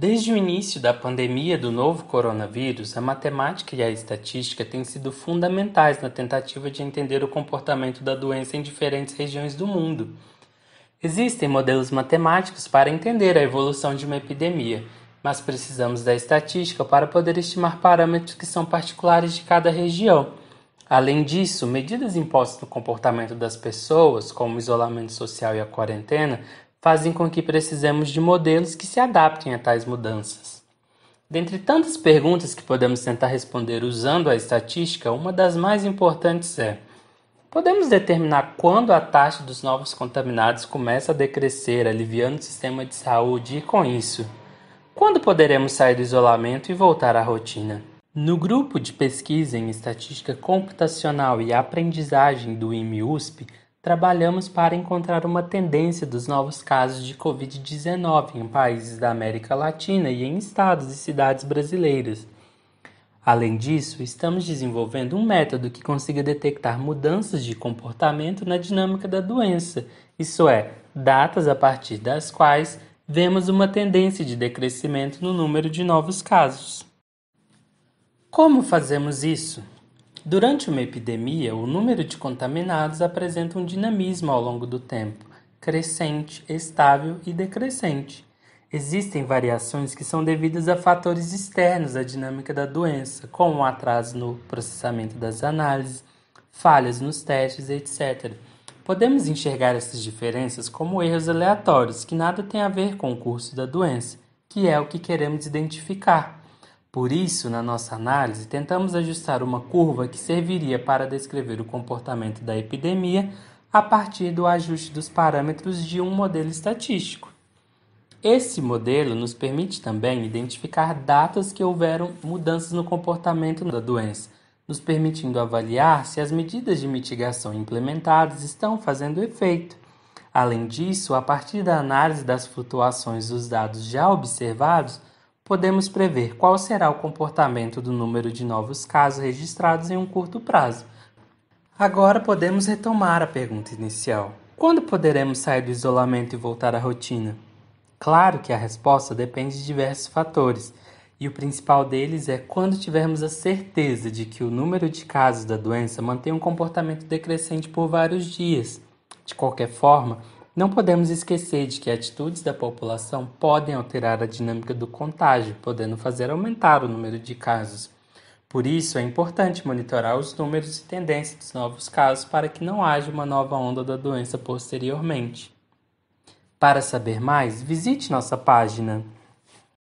Desde o início da pandemia do novo coronavírus, a matemática e a estatística têm sido fundamentais na tentativa de entender o comportamento da doença em diferentes regiões do mundo. Existem modelos matemáticos para entender a evolução de uma epidemia, mas precisamos da estatística para poder estimar parâmetros que são particulares de cada região. Além disso, medidas impostas no comportamento das pessoas, como o isolamento social e a quarentena, fazem com que precisemos de modelos que se adaptem a tais mudanças. Dentre tantas perguntas que podemos tentar responder usando a estatística, uma das mais importantes é: podemos determinar quando a taxa dos novos contaminados começa a decrescer, aliviando o sistema de saúde e, com isso, quando poderemos sair do isolamento e voltar à rotina? No grupo de pesquisa em estatística computacional e aprendizagem do IMUSP, usp trabalhamos para encontrar uma tendência dos novos casos de Covid-19 em países da América Latina e em estados e cidades brasileiras. Além disso, estamos desenvolvendo um método que consiga detectar mudanças de comportamento na dinâmica da doença, isso é, datas a partir das quais vemos uma tendência de decrescimento no número de novos casos. Como fazemos isso? Durante uma epidemia, o número de contaminados apresenta um dinamismo ao longo do tempo, crescente, estável e decrescente. Existem variações que são devidas a fatores externos à dinâmica da doença, como um atraso no processamento das análises, falhas nos testes, etc. Podemos enxergar essas diferenças como erros aleatórios que nada têm a ver com o curso da doença, que é o que queremos identificar. Por isso, na nossa análise, tentamos ajustar uma curva que serviria para descrever o comportamento da epidemia a partir do ajuste dos parâmetros de um modelo estatístico. Esse modelo nos permite também identificar datas que houveram mudanças no comportamento da doença, nos permitindo avaliar se as medidas de mitigação implementadas estão fazendo efeito. Além disso, a partir da análise das flutuações dos dados já observados, podemos prever qual será o comportamento do número de novos casos registrados em um curto prazo. Agora podemos retomar a pergunta inicial: quando poderemos sair do isolamento e voltar à rotina? Claro que a resposta depende de diversos fatores, e o principal deles é quando tivermos a certeza de que o número de casos da doença mantém um comportamento decrescente por vários dias. De qualquer forma, não podemos esquecer de que atitudes da população podem alterar a dinâmica do contágio, podendo fazer aumentar o número de casos. Por isso, é importante monitorar os números e tendências dos novos casos para que não haja uma nova onda da doença posteriormente. Para saber mais, visite nossa página